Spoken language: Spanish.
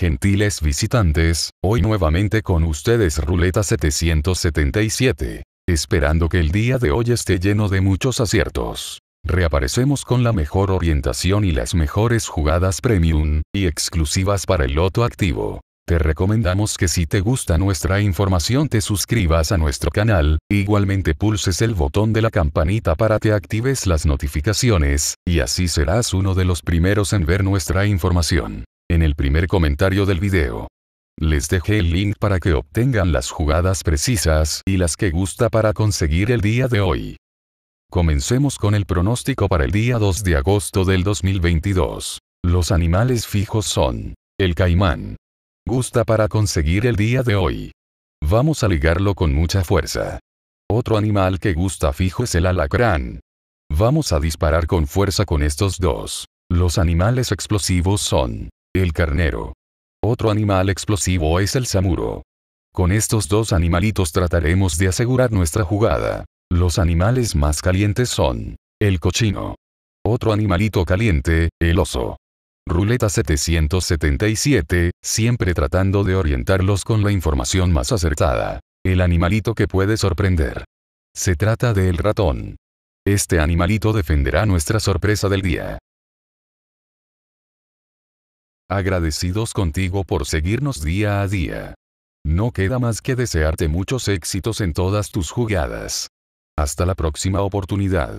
Gentiles visitantes, hoy nuevamente con ustedes Ruleta 777. Esperando que el día de hoy esté lleno de muchos aciertos. Reaparecemos con la mejor orientación y las mejores jugadas premium, y exclusivas para el loto activo. Te recomendamos que si te gusta nuestra información te suscribas a nuestro canal, igualmente pulses el botón de la campanita para que actives las notificaciones, y así serás uno de los primeros en ver nuestra información en el primer comentario del video. Les dejé el link para que obtengan las jugadas precisas y las que gusta para conseguir el día de hoy. Comencemos con el pronóstico para el día 2 de agosto del 2022. Los animales fijos son el caimán. Gusta para conseguir el día de hoy. Vamos a ligarlo con mucha fuerza. Otro animal que gusta fijo es el alacrán. Vamos a disparar con fuerza con estos dos. Los animales explosivos son el carnero. Otro animal explosivo es el samuro. Con estos dos animalitos trataremos de asegurar nuestra jugada. Los animales más calientes son el cochino. Otro animalito caliente, el oso. Ruleta 777, siempre tratando de orientarlos con la información más acertada. El animalito que puede sorprender. Se trata del ratón. Este animalito defenderá nuestra sorpresa del día agradecidos contigo por seguirnos día a día. No queda más que desearte muchos éxitos en todas tus jugadas. Hasta la próxima oportunidad.